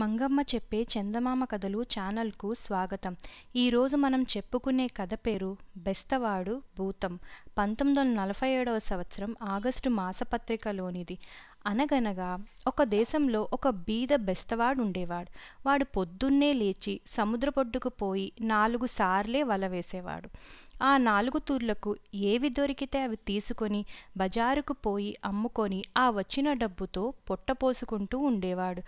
మంగమ్మ చెప్పే చందమామ కథలు ఛానల్కు స్వాగతం ఈరోజు మనం చెప్పుకునే కథ పేరు బెస్తవాడు భూతం పంతొమ్మిది వందల నలభై ఏడవ సంవత్సరం ఆగస్టు మాసపత్రికలోనిది అనగనగా ఒక దేశంలో ఒక బీద బెస్తవాడు ఉండేవాడు వాడు పొద్దున్నే లేచి సముద్రపొడ్డుకు పోయి నాలుగు సార్లే వల వేసేవాడు ఆ నాలుగు తూర్లకు ఏవి దొరికితే అవి తీసుకొని బజారుకు పోయి అమ్ముకొని ఆ వచ్చిన డబ్బుతో పొట్టపోసుకుంటూ ఉండేవాడు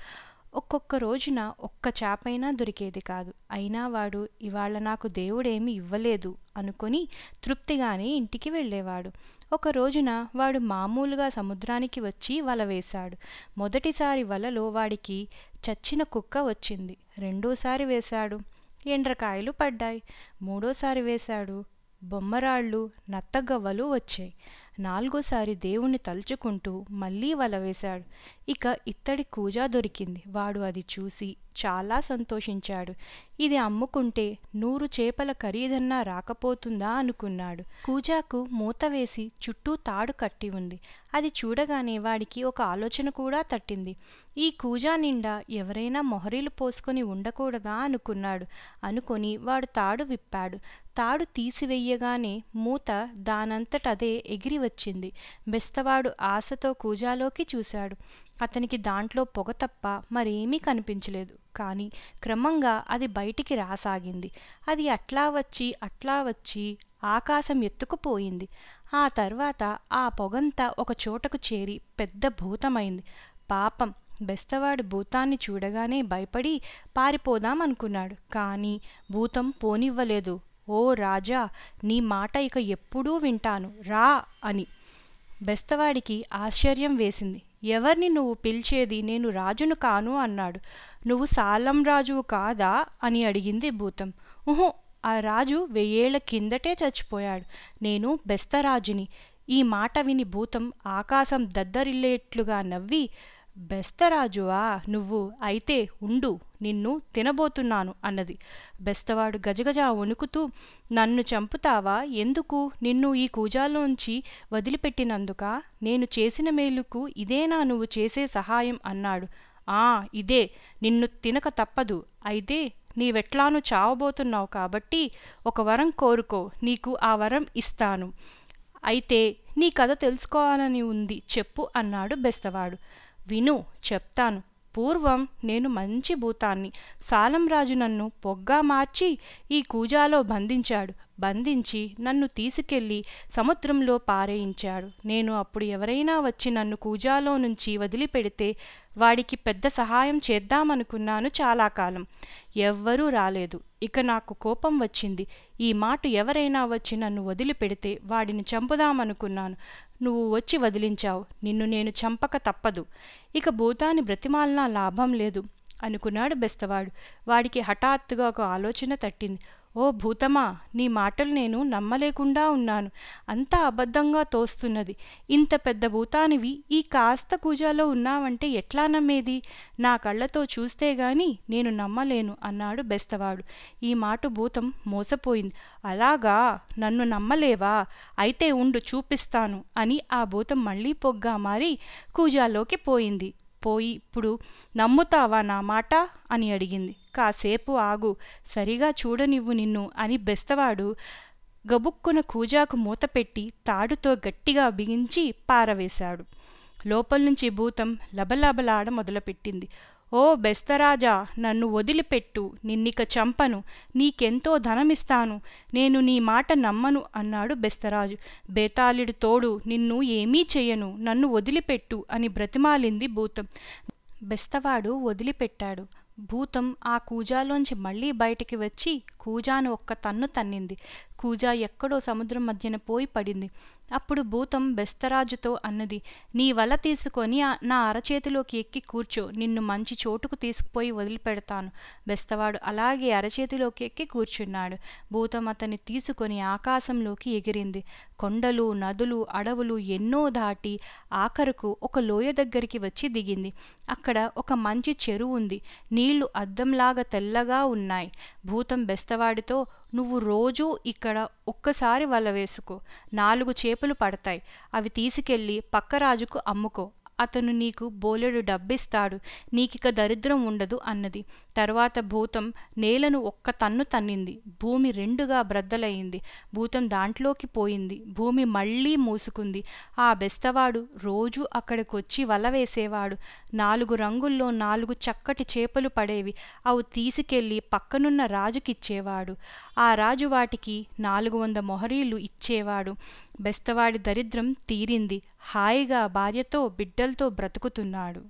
ఒక్కొక్క రోజున ఒక్క చేపైనా దొరికేది కాదు అయినా వాడు ఇవాళ నాకు దేవుడేమి ఇవ్వలేదు అనుకొని తృప్తిగానే ఇంటికి వెళ్ళేవాడు ఒక రోజున వాడు మామూలుగా సముద్రానికి వచ్చి వల వేశాడు మొదటిసారి వలలో వాడికి చచ్చిన కుక్క వచ్చింది రెండోసారి వేశాడు ఎండ్రకాయలు పడ్డాయి మూడోసారి వేశాడు బొమ్మరాళ్ళు నత్తగవ్వలు వచ్చాయి నాలుగోసారి దేవుణ్ణి తలుచుకుంటూ మళ్ళీ వల వేశాడు ఇక ఇత్తడి కూజా దొరికింది వాడు అది చూసి చాలా సంతోషించాడు ఇది అమ్ముకుంటే నూరు చేపల ఖరీదన్నా రాకపోతుందా అనుకున్నాడు కూజాకు మూత వేసి చుట్టూ తాడు కట్టి ఉంది అది చూడగానే వాడికి ఒక ఆలోచన కూడా తట్టింది ఈ కూజా నిండా ఎవరైనా మొహరీలు పోసుకొని ఉండకూడదా అనుకున్నాడు అనుకొని వాడు తాడు విప్పాడు తాడు తీసివెయ్యగానే మూత దానంతటదే ఎగిరి వచ్చింది బెస్తవాడు ఆశతో కూజాలోకి చూశాడు అతనికి దాంట్లో పొగ తప్ప మరేమీ కనిపించలేదు కానీ క్రమంగా అది బయటికి రాసాగింది అది అట్లా వచ్చి అట్లా వచ్చి ఆకాశం ఎత్తుకుపోయింది ఆ తర్వాత ఆ పొగంతా ఒక చోటకు చేరి పెద్ద భూతమైంది పాపం బెస్తవాడు భూతాన్ని చూడగానే భయపడి పారిపోదాం అనుకున్నాడు కానీ భూతం పోనివ్వలేదు ఓ రాజా నీ మాట ఇక ఎప్పుడూ వింటాను రా అని బెస్తవాడికి ఆశ్చర్యం వేసింది ఎవరిని నువ్వు పిలిచేది నేను రాజును కాను అన్నాడు నువ్వు సాలం రాజువు కాదా అని అడిగింది భూతం ఊహు ఆ రాజు వెయ్యేళ్ల కిందటే చచ్చిపోయాడు నేను బెస్తరాజుని ఈ మాట విని భూతం ఆకాశం దద్దరిల్లేట్లుగా నవ్వి బెస్తరాజువా నువ్వు అయితే ఉండు నిన్ను తినబోతున్నాను అన్నది బెస్తవాడు గజగజ వణుకుతూ నన్ను చంపుతావా ఎందుకు నిన్ను ఈ కూజాలోంచి వదిలిపెట్టినందుక నేను చేసిన మేలుకు ఇదేనా నువ్వు చేసే సహాయం అన్నాడు ఆ ఇదే నిన్ను తినక తప్పదు అయితే నీవెట్లాను చావబోతున్నావు కాబట్టి ఒక వరం కోరుకో నీకు ఆ వరం ఇస్తాను అయితే నీ కథ తెలుసుకోవాలని ఉంది చెప్పు అన్నాడు బెస్తవాడు విను చెప్తాను పూర్వం నేను మంచి భూతాన్ని సాలంరాజు నన్ను పొగ్గా మార్చి ఈ కూజాలో బంధించాడు బంధించి నన్ను తీసుకెళ్లి సముద్రంలో పారేయించాడు నేను అప్పుడు ఎవరైనా వచ్చి నన్ను కూజాలో నుంచి వదిలిపెడితే వాడికి పెద్ద సహాయం చేద్దామనుకున్నాను చాలా కాలం ఎవ్వరూ రాలేదు ఇక నాకు కోపం వచ్చింది ఈ మాట ఎవరైనా వచ్చి నన్ను వదిలిపెడితే వాడిని చంపుదామనుకున్నాను నువ్వు వచ్చి వదిలించావు నిన్ను నేను చంపక తప్పదు ఇక భూతాన్ని బ్రతిమాలనా లాభం లేదు అనుకున్నాడు బెస్తవాడు వాడికి హఠాత్తుగా ఒక ఆలోచన తట్టింది ఓ భూతమా నీ మాటలు నేను నమ్మలేకుండా ఉన్నాను అంతా అబద్ధంగా తోస్తున్నది ఇంత పెద్ద భూతానివి ఈ కాస్త కూజాలో ఉన్నావంటే ఎట్లా నమ్మేది నా కళ్ళతో చూస్తే గాని నేను నమ్మలేను అన్నాడు బెస్తవాడు ఈ మాట భూతం మోసపోయింది అలాగా నన్ను నమ్మలేవా అయితే ఉండు చూపిస్తాను అని ఆ భూతం మళ్ళీ పొగ్గా మారి కూజాలోకి పోయింది పోయి ఇప్పుడు నమ్ముతావా నా మాట అని అడిగింది కాసేపు ఆగు సరిగా చూడనివ్వు నిన్ను అని బెస్తవాడు గబుక్కున కూజాకు మూతపెట్టి తాడుతో గట్టిగా బిగించి పారవేశాడు లోపల నుంచి భూతం లబలబలాడ మొదలుపెట్టింది ఓ బెస్తరాజా నన్ను వదిలిపెట్టు నిన్నిక చంపను నీకెంతో ధనమిస్తాను నేను నీ మాట నమ్మను అన్నాడు బెస్తరాజు బేతాళుడి తోడు నిన్ను ఏమీ చెయ్యను నన్ను వదిలిపెట్టు అని బ్రతిమాలింది భూతం బెస్తవాడు వదిలిపెట్టాడు భూతం ఆ కూజాలోంచి మళ్ళీ బయటికి వచ్చి కూజాను ఒక్క తన్ను తన్నింది కూజా ఎక్కడో సముద్రం మధ్యన పోయి పడింది అప్పుడు భూతం బెస్తరాజుతో అన్నది నీ వల తీసుకొని నా అరచేతిలోకి ఎక్కి కూర్చో నిన్ను మంచి చోటుకు తీసుకుపోయి వదిలిపెడతాను బెస్తవాడు అలాగే అరచేతిలోకి ఎక్కి కూర్చున్నాడు భూతం అతన్ని తీసుకొని ఆకాశంలోకి ఎగిరింది కొండలు నదులు అడవులు ఎన్నో దాటి ఆఖరుకు ఒక లోయ దగ్గరికి వచ్చి దిగింది అక్కడ ఒక మంచి చెరువు ఉంది నీళ్లు అద్దంలాగా తెల్లగా ఉన్నాయి భూతం బెస్తవాడితో నువ్వు రోజూ ఇక్కడ ఒక్కసారి వల వేసుకో నాలుగు చేపలు పడతాయి అవి తీసుకెళ్ళి పక్క రాజుకు అమ్ముకో అతను నీకు బోలెడు డబ్బిస్తాడు నీకిక దరిద్రం ఉండదు అన్నది తర్వాత భూతం నేలను ఒక్క తన్ను తన్నింది భూమి రెండుగా బ్రద్దలయ్యింది భూతం దాంట్లోకి పోయింది భూమి మళ్ళీ మూసుకుంది ఆ బెస్తవాడు రోజూ అక్కడికొచ్చి వల వేసేవాడు నాలుగు రంగుల్లో నాలుగు చక్కటి చేపలు పడేవి అవి తీసుకెళ్లి పక్కనున్న రాజుకిచ్చేవాడు ఆ రాజు వాటికి నాలుగు వంద మొహరీలు ఇచ్చేవాడు బెస్తవాడి దరిద్రం తీరింది హాయిగా భార్యతో బిడ్డలతో బ్రతుకుతున్నాడు